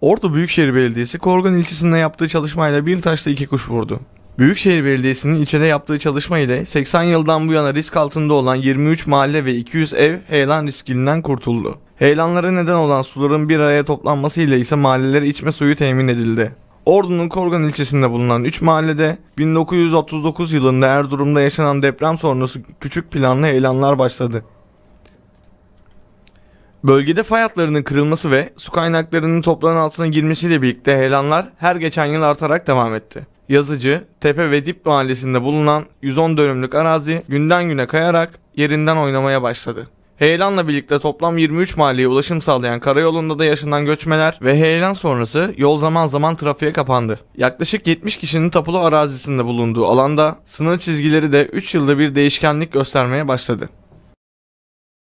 Ordu Büyükşehir Belediyesi Korgan ilçesinde yaptığı çalışmayla bir taşla iki kuş vurdu. Büyükşehir Belediyesi'nin içinde yaptığı çalışma ile 80 yıldan bu yana risk altında olan 23 mahalle ve 200 ev heyelan riskinden kurtuldu. Heyelanlara neden olan suların bir araya toplanması ile ise mahallelere içme suyu temin edildi. Ordu'nun Korgan ilçesinde bulunan 3 mahallede 1939 yılında Erzurum'da yaşanan deprem sonrası küçük planlı heyelanlar başladı. Bölgede fay hatlarının kırılması ve su kaynaklarının toprağın altına girmesiyle birlikte heyelanlar her geçen yıl artarak devam etti. Yazıcı, Tepe ve Dip mahallesinde bulunan 110 dönümlük arazi günden güne kayarak yerinden oynamaya başladı. Heyelanla birlikte toplam 23 mahalleye ulaşım sağlayan karayolunda da yaşanan göçmeler ve heyelan sonrası yol zaman zaman trafiğe kapandı. Yaklaşık 70 kişinin tapulu arazisinde bulunduğu alanda sınır çizgileri de 3 yılda bir değişkenlik göstermeye başladı.